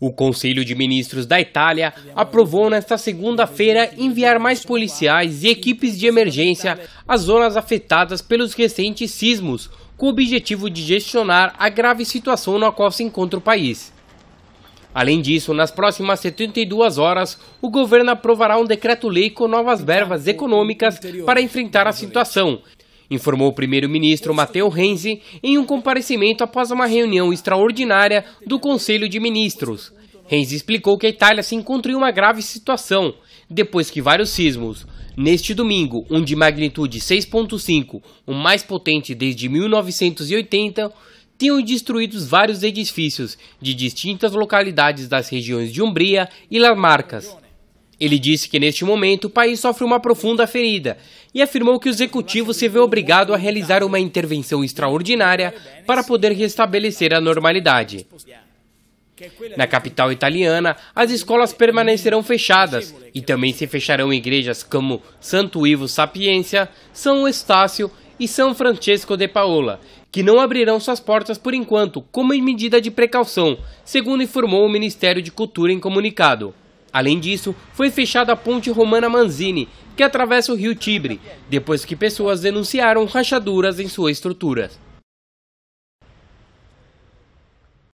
O Conselho de Ministros da Itália aprovou nesta segunda-feira enviar mais policiais e equipes de emergência às zonas afetadas pelos recentes sismos, com o objetivo de gestionar a grave situação na qual se encontra o país. Além disso, nas próximas 72 horas, o governo aprovará um decreto-lei com novas verbas econômicas para enfrentar a situação informou o primeiro-ministro Matteo Renzi em um comparecimento após uma reunião extraordinária do Conselho de Ministros. Renzi explicou que a Itália se encontra em uma grave situação, depois que vários sismos, neste domingo, um de magnitude 6.5, o mais potente desde 1980, tinham destruídos vários edifícios de distintas localidades das regiões de Umbria e Lamarcas. Ele disse que neste momento o país sofre uma profunda ferida e afirmou que o executivo se vê obrigado a realizar uma intervenção extraordinária para poder restabelecer a normalidade. Na capital italiana, as escolas permanecerão fechadas e também se fecharão igrejas como Santo Ivo Sapiência, São Estácio e São Francesco de Paola, que não abrirão suas portas por enquanto, como em medida de precaução, segundo informou o Ministério de Cultura em comunicado. Além disso, foi fechada a ponte Romana Manzini, que atravessa o rio Tibre, depois que pessoas denunciaram rachaduras em sua estrutura.